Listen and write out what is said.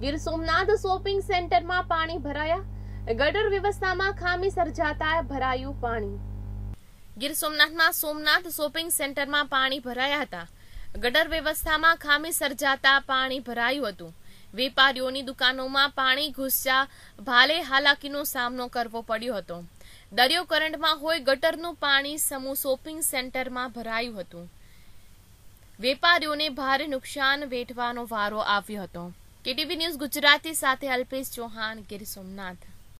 Gir Somnath shopping સેન્ટરમાં પાણી ભરાયા ગટર વ્યવસ્થામાં ખામી સર્જાતા ભરાયું પાણી ગીર સોમનાથમાં સોમનાથ શોપિંગ સેન્ટરમાં પાણી ભરાયા હતા ગટર વ્યવસ્થામાં ખામી સર્જાતા પાણી ભરાયું હતું વેપારીઓની દુકાનોમાં પાણી ઘૂસ્યા ભાલે હાલાકીનો સામનો કરવો પડ્યો હતો દરિયો કરંટમાં હોય ગટરનું પાણી સમૂહ શોપિંગ સેન્ટરમાં ભરાયું હતું વેપારીઓને ભારે નુકસાન વેઠવાનો વારો આવ્યો હતો કેટીવી ન્યૂઝ ગુજરાતી સાથે અલ્પેશ ચૌહાણ ગીર સોમનાથ